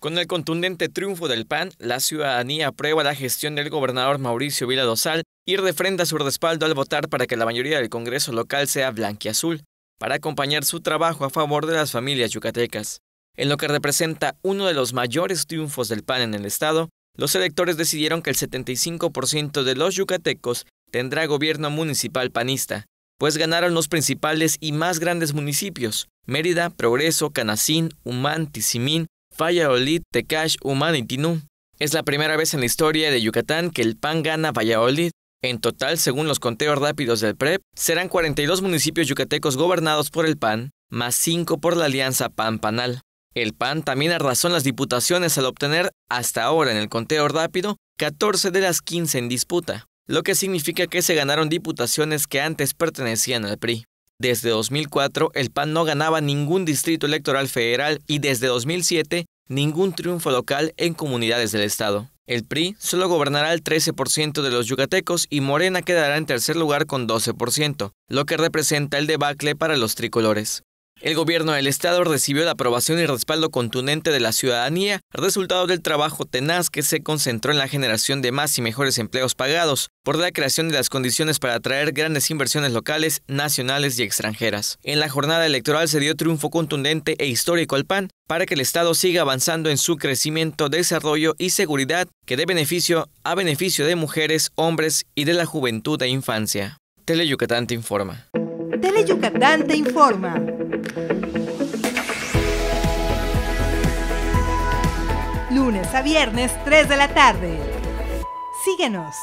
Con el contundente triunfo del PAN, la ciudadanía aprueba la gestión del gobernador Mauricio Vila Dosal y refrenda su respaldo al votar para que la mayoría del Congreso local sea blanquiazul, para acompañar su trabajo a favor de las familias yucatecas. En lo que representa uno de los mayores triunfos del PAN en el Estado, los electores decidieron que el 75% de los yucatecos tendrá gobierno municipal panista, pues ganaron los principales y más grandes municipios, Mérida, Progreso, Canacín, Humán, Tizimín, Valladolid Tecash Humanity Nu. Es la primera vez en la historia de Yucatán que el PAN gana Valladolid. En total, según los conteos rápidos del PREP, serán 42 municipios yucatecos gobernados por el PAN, más 5 por la alianza PAN-PANAL. El PAN también arrasó en las diputaciones al obtener, hasta ahora en el conteo rápido, 14 de las 15 en disputa, lo que significa que se ganaron diputaciones que antes pertenecían al PRI. Desde 2004, el PAN no ganaba ningún distrito electoral federal y desde 2007 ningún triunfo local en comunidades del Estado. El PRI solo gobernará el 13% de los yucatecos y Morena quedará en tercer lugar con 12%, lo que representa el debacle para los tricolores. El gobierno del Estado recibió la aprobación y respaldo contundente de la ciudadanía, resultado del trabajo tenaz que se concentró en la generación de más y mejores empleos pagados, por la creación de las condiciones para atraer grandes inversiones locales, nacionales y extranjeras. En la jornada electoral se dio triunfo contundente e histórico al PAN para que el Estado siga avanzando en su crecimiento, desarrollo y seguridad que dé beneficio a beneficio de mujeres, hombres y de la juventud e infancia. Tele Yucatán te informa. Tele Yucatán te informa. Lunes a viernes, 3 de la tarde. Síguenos.